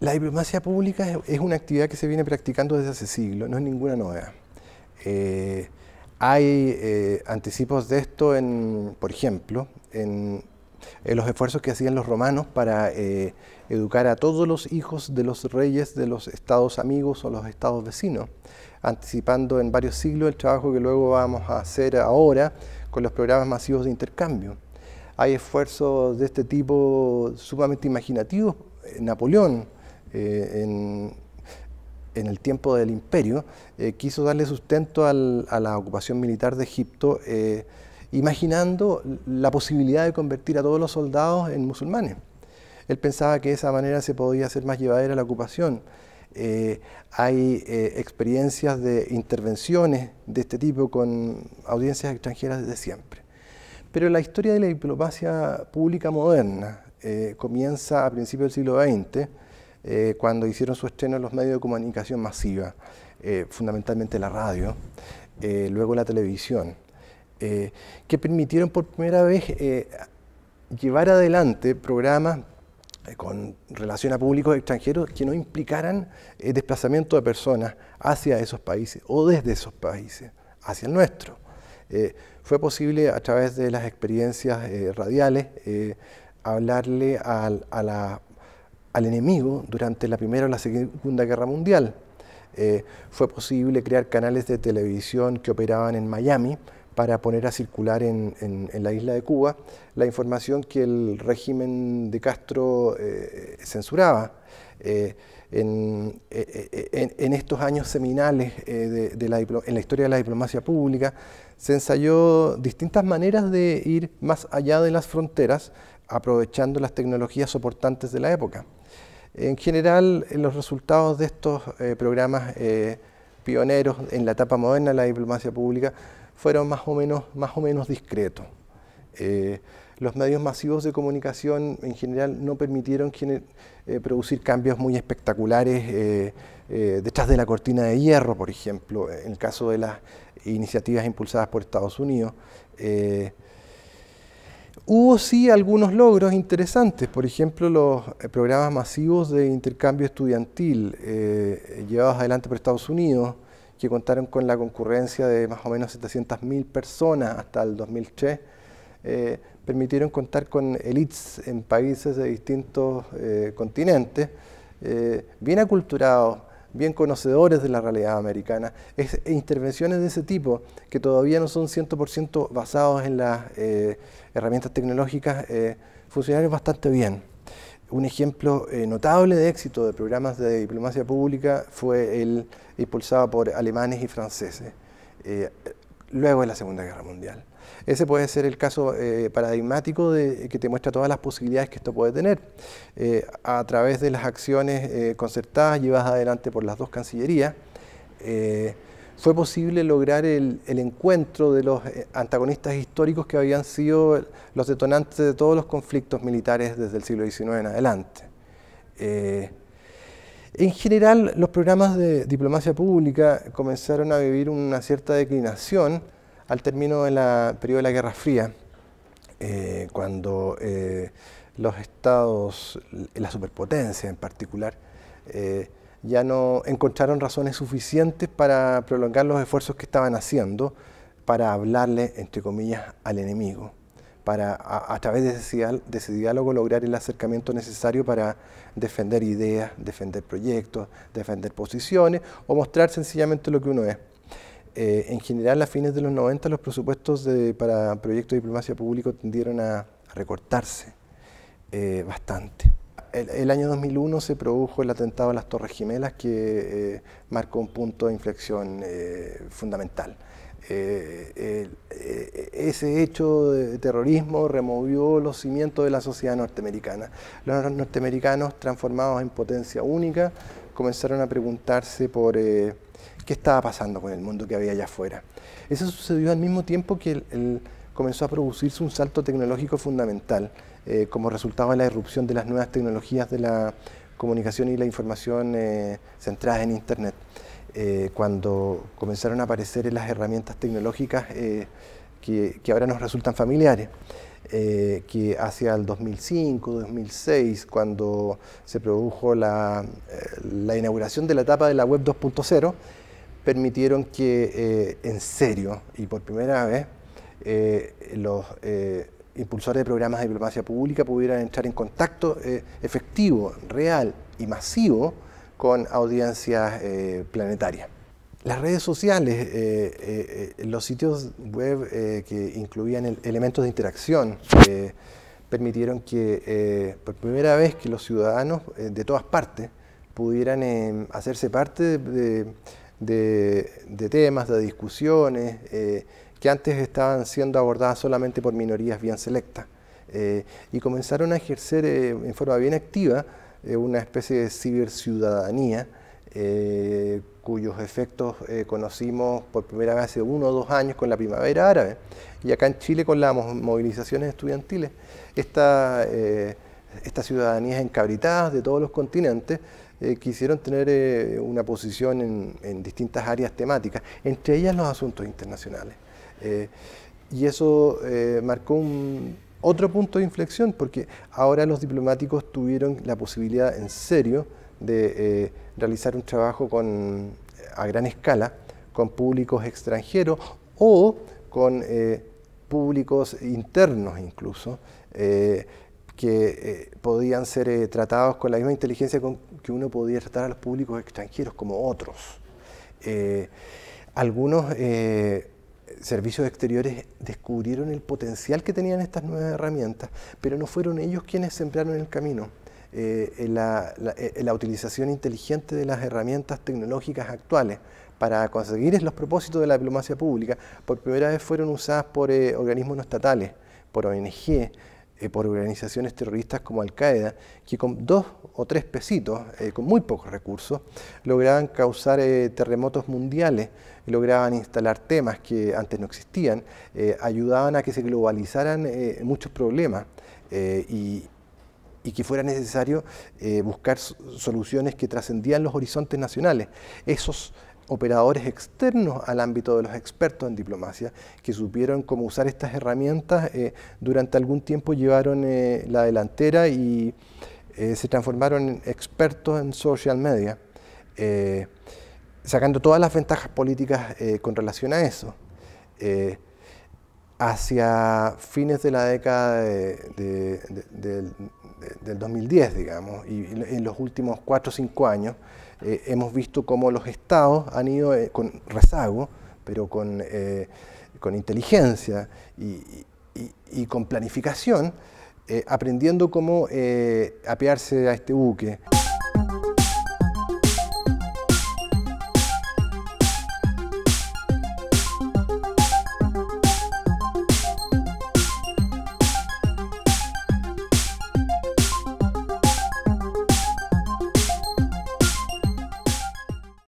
La diplomacia pública es una actividad que se viene practicando desde hace siglos, no es ninguna novedad. Eh, hay eh, anticipos de esto, en, por ejemplo, en, los esfuerzos que hacían los romanos para eh, educar a todos los hijos de los reyes de los estados amigos o los estados vecinos, anticipando en varios siglos el trabajo que luego vamos a hacer ahora con los programas masivos de intercambio. Hay esfuerzos de este tipo sumamente imaginativos. Napoleón, eh, en, el tiempo del imperio, eh, quiso darle sustento a la ocupación militar de Egipto, eh, imaginando la posibilidad de convertir a todos los soldados en musulmanes. Él pensaba que de esa manera se podía hacer más llevadera la ocupación. hay experiencias de intervenciones de este tipo con audiencias extranjeras desde siempre. Pero la historia de la diplomacia pública moderna comienza a principios del siglo XX eh, cuando hicieron su estreno en los medios de comunicación masiva, eh, fundamentalmente la radio, eh, luego la televisión, que permitieron por primera vez llevar adelante programas con relación a públicos extranjeros que no implicaran el desplazamiento de personas hacia esos países o desde esos países, hacia el nuestro. fue posible a través de las experiencias radiales hablarle a, a la al enemigo durante la Primera o la Segunda Guerra Mundial. Eh, fue posible crear canales de televisión que operaban en Miami para poner a circular en, la isla de Cuba la información que el régimen de Castro eh, censuraba. Eh, en, estos años seminales de, en la historia de la diplomacia pública, se ensayó distintas maneras de ir más allá de las fronteras, aprovechando las tecnologías soportantes de la época. En general, eh, los resultados de estos eh, programas eh, pioneros en la etapa moderna de la diplomacia pública fueron más o menos, más o menos discretos. los medios masivos de comunicación en general no permitieron producir cambios muy espectaculares detrás de la cortina de hierro, por ejemplo, en el caso de las iniciativas impulsadas por Estados Unidos. Hubo sí algunos logros interesantes, por ejemplo los eh, programas masivos de intercambio estudiantil eh, llevados adelante por Estados Unidos, que contaron con la concurrencia de más o menos 700.000 personas hasta el 2003, eh, permitieron contar con elites en países de distintos continentes, bien aculturados, bien conocedores de la realidad americana, es e intervenciones de ese tipo que todavía no son 100% basados en las eh, herramientas tecnológicas, eh, funcionaron bastante bien. Un ejemplo eh, notable de éxito de programas de diplomacia pública fue el impulsado por alemanes y franceses eh, luego de la Segunda Guerra Mundial. Ese puede ser el caso eh, paradigmático eh, que te muestra todas las posibilidades que esto puede tener. Eh, a través de las acciones concertadas llevadas adelante por las dos cancillerías, fue posible lograr el, el, encuentro de los antagonistas históricos que habían sido los detonantes de todos los conflictos militares desde el siglo XIX en adelante. En general, los programas de diplomacia pública comenzaron a vivir una cierta declinación al término del periodo de la Guerra Fría, eh, cuando eh, los estados, la superpotencia en particular, eh, ya no encontraron razones suficientes para prolongar los esfuerzos que estaban haciendo para hablarle, entre comillas, al enemigo, para a, través de ese, diálogo lograr el acercamiento necesario para defender ideas, defender proyectos, defender posiciones o mostrar sencillamente lo que uno es. Eh, en general, a fines de los 90, los presupuestos para proyectos de diplomacia público tendieron a, recortarse eh, bastante. El, año 2001 se produjo el atentado a las Torres Gemelas que eh, marcó un punto de inflexión fundamental. ese hecho de terrorismo removió los cimientos de la sociedad norteamericana. Los norteamericanos transformados en potencia única comenzaron a preguntarse por eh, qué estaba pasando con el mundo que había allá afuera. Eso sucedió al mismo tiempo que el, comenzó a producirse un salto tecnológico fundamental eh, como resultado de la irrupción de las nuevas tecnologías de la comunicación y la información eh, centradas en Internet. Eh, cuando comenzaron a aparecer las herramientas tecnológicas que, que, ahora nos resultan familiares. Eh, que hacia el 2005-2006, cuando se produjo eh, la, inauguración de la etapa de la web 2.0, permitieron que eh, en serio y por primera vez los impulsores de programas de diplomacia pública pudieran entrar en contacto efectivo, real y masivo con audiencias planetarias. Las redes sociales, eh, eh, eh, los sitios web que incluían elementos de interacción, permitieron que por primera vez que los ciudadanos de todas partes pudieran hacerse parte de, de, temas, de discusiones que antes estaban siendo abordadas solamente por minorías bien selectas. y comenzaron a ejercer en forma bien activa una especie de ciberciudadanía eh, cuyos efectos eh, conocimos por primera vez hace uno o dos años con la primavera árabe, y acá en Chile con las movilizaciones estudiantiles. Esta, eh, estas ciudadanías encabritadas de todos los continentes quisieron tener una posición en, distintas áreas temáticas, entre ellas los asuntos internacionales. y eso marcó otro punto de inflexión, porque ahora los diplomáticos tuvieron la posibilidad en serio de eh, realizar un trabajo con, a gran escala con públicos extranjeros o con eh, públicos internos incluso, eh, que podían ser tratados con la misma inteligencia con que uno podía tratar a los públicos extranjeros como otros. algunos servicios exteriores descubrieron el potencial que tenían estas nuevas herramientas, pero no fueron ellos quienes sembraron el camino eh, eh, la, utilización inteligente de las herramientas tecnológicas actuales para conseguir los propósitos de la diplomacia pública, por primera vez fueron usadas por eh, organismos no estatales, por ONG, por organizaciones terroristas como Al-Qaeda, que con dos o tres pesitos, con muy pocos recursos, lograban causar terremotos mundiales, lograban instalar temas que antes no existían, ayudaban a que se globalizaran muchos problemas. y, y que fuera necesario eh, buscar soluciones que trascendían los horizontes nacionales. Esos operadores externos al ámbito de los expertos en diplomacia, que supieron cómo usar estas herramientas, eh, durante algún tiempo llevaron eh, la delantera y se transformaron en expertos en social media, sacando todas las ventajas políticas con relación a eso hacia fines de la década del del 2010, digamos, y, en los últimos 4 o 5 años eh, hemos visto cómo los estados han ido eh, con rezago, pero con, eh, inteligencia y, con planificación, aprendiendo cómo apearse a este buque.